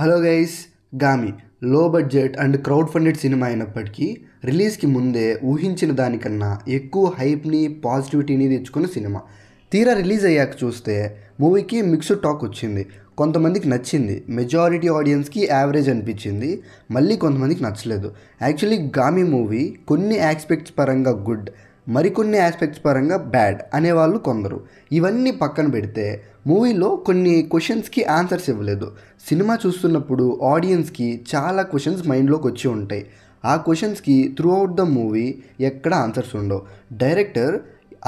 hello guys Gaami లో budget and crowdfunded సినిమా అయినప్పటికీ రిలీజ్కి ముందే ఊహించిన దానికన్నా ఎక్కువ హైప్ని పాజిటివిటీని తెచ్చుకున్న సినిమా తీరా రిలీజ్ అయ్యాక చూస్తే మూవీకి మిక్స్డ్ టాక్ వచ్చింది కొంతమందికి నచ్చింది మెజారిటీ ఆడియన్స్కి యావరేజ్ అనిపించింది మళ్ళీ కొంతమందికి నచ్చలేదు యాక్చువల్లీ గామి మూవీ కొన్ని ఆస్పెక్ట్స్ పరంగా గుడ్ మరికొన్ని ఆస్పెక్ట్స్ పరంగా బ్యాడ్ అనేవాళ్ళు కొందరు ఇవన్నీ పక్కన పెడితే మూవీలో కొన్ని క్వశ్చన్స్కి ఆన్సర్స్ ఇవ్వలేదు సినిమా చూస్తున్నప్పుడు ఆడియన్స్కి చాలా క్వశ్చన్స్ మైండ్లోకి వచ్చి ఉంటాయి ఆ క్వశ్చన్స్కి త్రూ అవుట్ ద మూవీ ఎక్కడ ఆన్సర్స్ ఉండవు డైరెక్టర్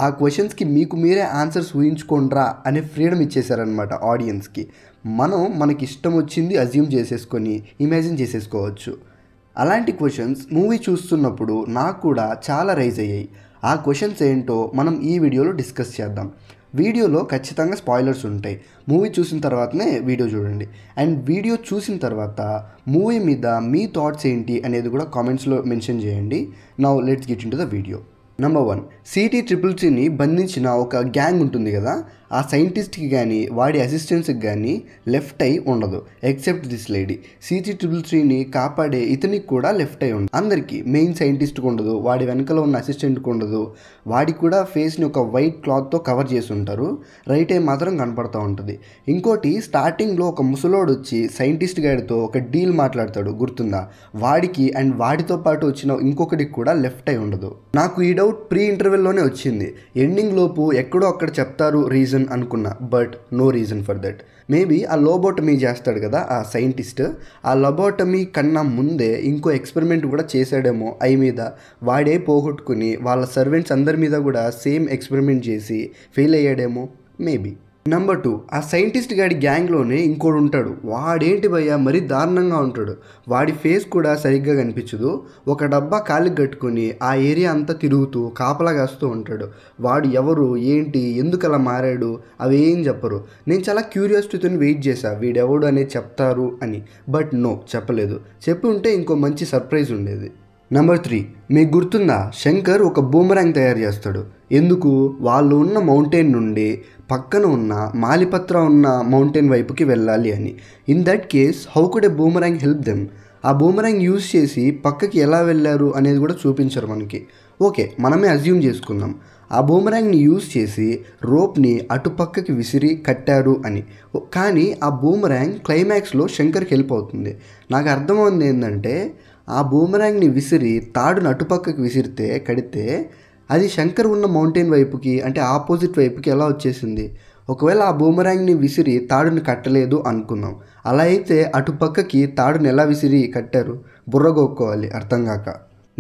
ఆ క్వశ్చన్స్కి మీకు మీరే ఆన్సర్స్ ఊహించుకోండ్రా అనే ఫ్రీడమ్ ఇచ్చేశారనమాట ఆడియన్స్కి మనం మనకి ఇష్టం వచ్చింది అజ్యూమ్ చేసేసుకొని ఇమాజిన్ చేసేసుకోవచ్చు అలాంటి క్వశ్చన్స్ మూవీ చూస్తున్నప్పుడు నాకు కూడా చాలా రైజ్ అయ్యాయి ఆ క్వశ్చన్స్ ఏంటో మనం ఈ వీడియోలో డిస్కస్ చేద్దాం వీడియోలో ఖచ్చితంగా స్పాయిలర్స్ ఉంటాయి మూవీ చూసిన తర్వాతనే వీడియో చూడండి అండ్ వీడియో చూసిన తర్వాత మూవీ మీద మీ థాట్స్ ఏంటి అనేది కూడా కామెంట్స్లో మెన్షన్ చేయండి now let's get into the video number one CT triple సిని బంధించిన ఒక గ్యాంగ్ ఉంటుంది కదా ఆ సైంటిస్ట్కి కానీ వాడి అసిస్టెంట్స్కి కానీ లెఫ్ట్ అయి ఉండదు except this lady CG triple త్రీని కాపాడే ఇతనికి కూడా లెఫ్ట్ అయి ఉండదు అందరికీ మెయిన్ సైంటిస్ట్కి ఉండదు వాడి వెనకలో ఉన్న అసిస్టెంట్కి ఉండదు వాడి కూడా ఫేస్ని ఒక వైట్ క్లాత్తో కవర్ చేసి ఉంటారు రైట్ అయి మాత్రం కనపడుతూ ఉంటుంది ఇంకోటి స్టార్టింగ్లో ఒక ముసలోడు వచ్చి సైంటిస్ట్ గైడ్తో ఒక డీల్ మాట్లాడతాడు గుర్తుందా వాడికి అండ్ వాడితో పాటు వచ్చిన ఇంకొకటికి కూడా లెఫ్ట్ అయి ఉండదు నాకు ఈ డౌట్ ప్రీ ఇంటర్వెల్లోనే వచ్చింది ఎండింగ్ లోపు ఎక్కడో అక్కడ చెప్తారు రీజన్ రీజన్ అనుకున్నా but no reason for that maybe ఆ లోబోటమీ చేస్తాడు కదా ఆ సైంటిస్ట్ ఆ లబోటమీ కన్నా ముందే ఇంకో ఎక్స్పెరిమెంట్ కూడా చేశాడేమో ఐ మీద వాడే పోగొట్టుకుని వాళ్ళ సర్వెంట్స్ అందరి మీద కూడా సేమ్ ఎక్స్పెరిమెంట్ చేసి ఫెయిల్ అయ్యాడేమో మేబీ నెంబర్ టూ ఆ సైంటిస్ట్ గాడి గ్యాంగ్లోనే ఇంకోడు ఉంటాడు వాడేంటి భయ్య మరీ దారుణంగా ఉంటాడు వాడి ఫేస్ కూడా సరిగ్గా కనిపించదు ఒక డబ్బా కాలికి కట్టుకొని ఆ ఏరియా అంతా తిరుగుతూ కాపలా కాస్తూ ఉంటాడు వాడు ఎవరు ఏంటి ఎందుకు అలా మారాడు అవి ఏం చెప్పరు నేను చాలా క్యూరియాసిటీతో వెయిట్ చేశా వీడెవడు అనేది చెప్తారు అని బట్ నో చెప్పలేదు చెప్పి ఉంటే ఇంకో మంచి సర్ప్రైజ్ ఉండేది నెంబర్ త్రీ మీకు గుర్తుందా శంకర్ ఒక బూమరాంగ్ తయారు చేస్తాడు ఎందుకు వాళ్ళు ఉన్న మౌంటైన్ నుండి పక్కన ఉన్న మాలిపత్ర ఉన్న మౌంటైన్ వైపుకి వెళ్ళాలి అని in that case how could a boomerang help them ఆ బూమరాంగ్ యూజ్ చేసి పక్కకి ఎలా వెళ్ళారు అనేది కూడా చూపించరు మనకి ఓకే మనమే అజ్యూమ్ చేసుకుందాం ఆ బూమరాంగ్ని యూజ్ చేసి రోప్ని అటుపక్కకి విసిరి కట్టారు అని కానీ ఆ బూమరాంగ్ క్లైమాక్స్లో శంకర్కి హెల్ప్ అవుతుంది నాకు అర్థమైంది ఏంటంటే ఆ బూమరాంగ్ని విసిరి తాడును అటుపక్కకి విసిరితే కడితే అది శంకర్ ఉన్న మౌంటైన్ వైపుకి అంటే ఆపోజిట్ వైపుకి ఎలా వచ్చేసింది ఒకవేళ ఆ బూమరాంగ్ని విసిరి తాడును కట్టలేదు అనుకుందాం అలా అయితే అటుపక్కకి తాడును ఎలా విసిరి కట్టారు బుర్రగొక్కోవాలి అర్థం కాక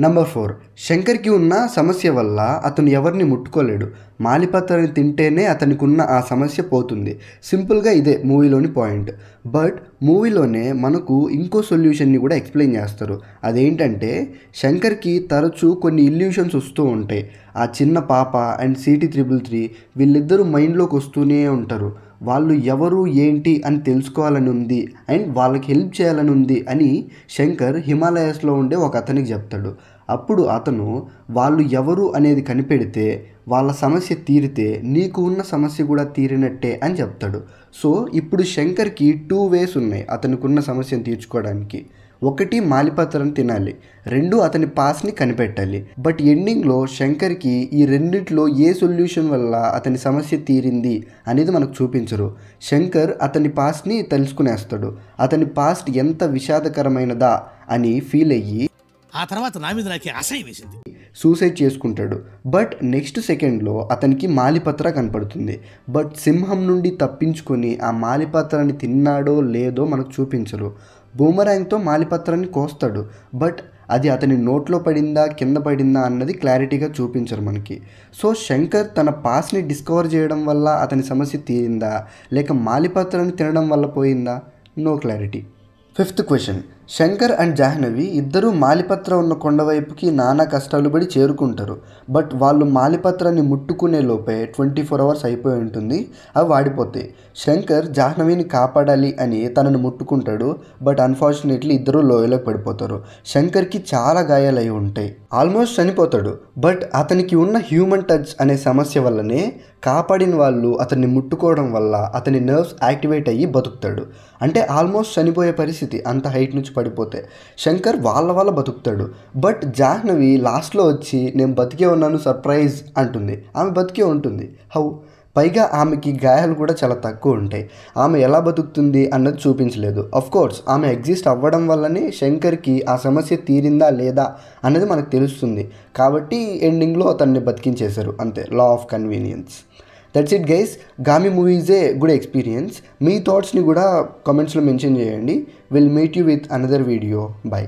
నెంబర్ ఫోర్ శంకర్కి ఉన్న సమస్య వల్ల అతను ఎవరిని ముట్టుకోలేడు మాలిపత్రని తింటేనే అతనికి ఉన్న ఆ సమస్య పోతుంది సింపుల్గా ఇదే మూవీలోని పాయింట్ బట్ మూవీలోనే మనకు ఇంకో సొల్యూషన్ని కూడా ఎక్స్ప్లెయిన్ చేస్తారు అదేంటంటే శంకర్కి తరచూ కొన్ని ఇల్యూషన్స్ వస్తూ ఉంటాయి ఆ చిన్న పాప అండ్ సిటీ త్రిబుల్ త్రీ వీళ్ళిద్దరూ మైండ్లోకి వస్తూనే ఉంటారు వాళ్ళు ఎవరు ఏంటి అని తెలుసుకోవాలని ఉంది అండ్ వాళ్ళకి హెల్ప్ చేయాలని ఉంది అని శంకర్ హిమాలయస్లో ఉండే ఒక అతనికి చెప్తాడు అప్పుడు అతను వాళ్ళు ఎవరు అనేది కనిపెడితే వాళ్ళ సమస్య తీరితే నీకు ఉన్న సమస్య కూడా తీరినట్టే అని చెప్తాడు సో ఇప్పుడు శంకర్కి టూ వేస్ ఉన్నాయి అతనికి ఉన్న సమస్యను తీర్చుకోవడానికి ఒకటి మాలిపత్రను తినాలి రెండు అతని పాస్ని కనిపెట్టాలి బట్ ఎండింగ్లో శంకర్కి ఈ రెండింటిలో ఏ సొల్యూషన్ వల్ల అతని సమస్య తీరింది అనేది మనకు చూపించరు శంకర్ అతని పాస్ని తెలుసుకునేస్తాడు అతని పాస్ట్ ఎంత విషాదకరమైనదా అని ఫీల్ అయ్యి ఆ తర్వాత నా మీద నాకు అసహ్యం వేసింది సూసైడ్ చేసుకుంటాడు బట్ నెక్స్ట్ సెకండ్లో అతనికి మాలిపత్ర కనపడుతుంది బట్ సింహం నుండి తప్పించుకొని ఆ మాలిపత్రాన్ని తిన్నాడో లేదో మనకు చూపించరు బూమరాంగ్తో మాలిపత్రాన్ని కోస్తాడు బట్ అది అతని నోట్లో పడిందా కింద పడిందా అన్నది క్లారిటీగా చూపించరు మనకి సో శంకర్ తన పాస్ని డిస్కవర్ చేయడం వల్ల అతని సమస్య తీరిందా లేక మాలిపత్రాన్ని తినడం వల్ల పోయిందా no clarity fifth question Shankar and Jahnavi ఇద్దరూ మాలిపత్ర ఉన్న కొండవైపుకి నానా కష్టాలు పడి చేరుకుంటారు బట్ వాళ్ళు మాలిపత్రాన్ని ముట్టుకునే లోపే ట్వంటీ ఫోర్ అవర్స్ అయిపోయి ఉంటుంది అవి వాడిపోతాయి శంకర్ జాహ్నవిని కాపాడాలి అని తనను ముట్టుకుంటాడు బట్ అన్ఫార్చునేట్లీ ఇద్దరు లోయలోకి పడిపోతారు శంకర్కి చాలా గాయాలు అయి ఉంటాయి ఆల్మోస్ట్ చనిపోతాడు బట్ అతనికి ఉన్న హ్యూమన్ టచ్ అనే సమస్య వల్లనే కాపాడిన వాళ్ళు అతన్ని ముట్టుకోవడం వల్ల అతని నర్వ్స్ యాక్టివేట్ అయ్యి బతుకుతాడు అంటే ఆల్మోస్ట్ చనిపోయే పరిస్థితి అంత హైట్ నుంచి పడిపోతే శంకర్ వాళ్ళ వల్ల బతుకుతాడు బట్ జాహ్నవి లాస్ట్లో వచ్చి నేను బతికే ఉన్నాను సర్ప్రైజ్ అంటుంది ఆమె బతికే ఉంటుంది హౌ పైగా ఆమెకి గాయాలు కూడా చాలా తక్కువ ఉంటాయి ఆమె ఎలా బతుకుతుంది అన్నది చూపించలేదు కోర్స్ ఆమె ఎగ్జిస్ట్ అవ్వడం వల్లనే శంకర్కి ఆ సమస్య తీరిందా లేదా అనేది మనకు తెలుస్తుంది కాబట్టి ఎండింగ్లో అతన్ని బతికించేశారు అంతే law of convenience that's it guys Gaami movie a good experience మీ థాట్స్ని కూడా కామెంట్స్లో మెన్షన్ చేయండి will meet you with another video by